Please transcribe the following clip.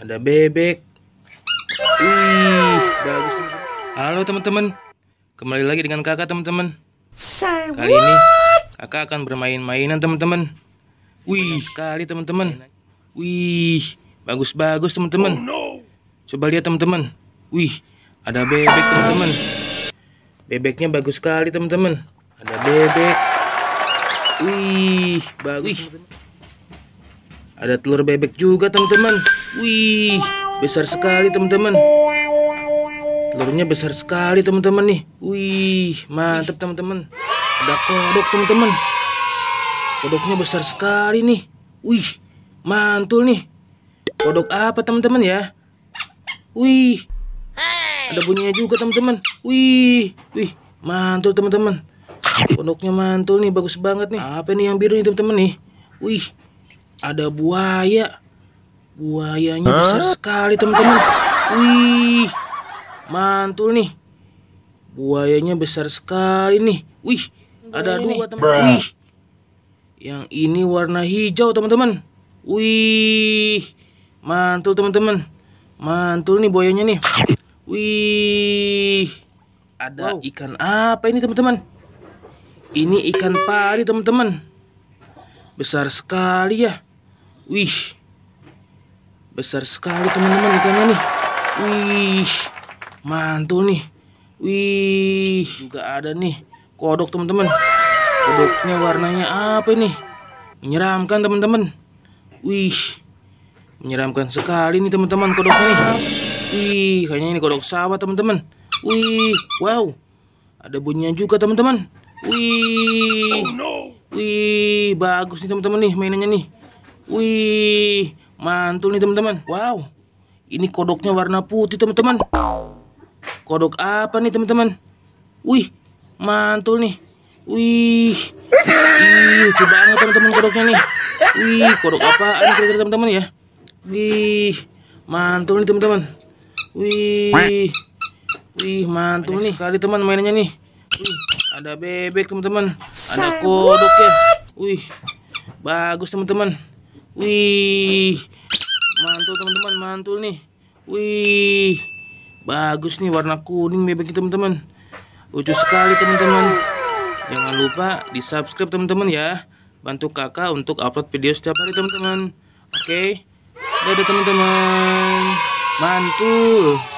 ada bebek. Wih, bagus. Halo teman-teman, kembali lagi dengan kakak teman-teman. Kali ini kakak akan bermain mainan teman-teman. Wih, kali teman-teman. Wih, bagus-bagus teman-teman. Oh, Coba lihat teman-teman. Wih, ada bebek teman-teman. Bebeknya bagus sekali teman-teman. Ada bebek. Wih, bagus. Ada telur bebek juga teman-teman. Wih, besar sekali teman-teman. Telurnya besar sekali teman-teman nih. Wih, mantap teman-teman. Ada kodok teman-teman. Kodoknya besar sekali nih. Wih, mantul nih. Kodok apa teman-teman ya? Wih, ada bunyinya juga teman-teman. Wih, wih, mantul teman-teman. Kodoknya mantul nih, bagus banget nih. Apa nih yang biru nih teman-teman nih? Wih, ada buaya. Buayanya besar sekali teman-teman. Wih, mantul nih. Buayanya besar sekali nih. Wih, ada dua teman-teman. Wih, yang ini warna hijau teman-teman. Wih, mantul teman-teman. Mantul nih buayanya nih. Wih, ada wow. ikan apa ini teman-teman? Ini ikan pari teman-teman. Besar sekali ya. Wih. Besar sekali teman-teman ikannya nih. Wih, mantul nih. Wih, juga ada nih kodok teman-teman. Kodoknya warnanya apa nih? Menyeramkan teman-teman. Wih, menyeramkan sekali nih teman-teman kodoknya nih. Wih, kayaknya ini kodok sawah teman-teman. Wih, wow. Ada bunyinya juga teman-teman. Wih. Oh, Wih, bagus nih teman-teman nih mainannya nih. Wih, Mantul nih teman-teman. Wow. Ini kodoknya warna putih teman-teman. Kodok apa nih teman-teman? Wih, mantul nih. Wih. Ih, lucu banget teman-teman kodoknya nih. Wih, kodok apaan kira-kira teman-teman ya? Wih, mantul nih teman-teman. Wih. Wih, mantul nih sekali teman mainannya nih. Wih, ada bebek teman-teman. Ada kodok ya. Wih. Bagus teman-teman. Wih, mantul teman-teman, mantul nih. Wih, bagus nih warna kuning bebek teman-teman. Lucu sekali teman-teman. Jangan lupa di subscribe teman-teman ya. Bantu kakak untuk upload video setiap hari teman-teman. Oke, dadah teman-teman. Mantul.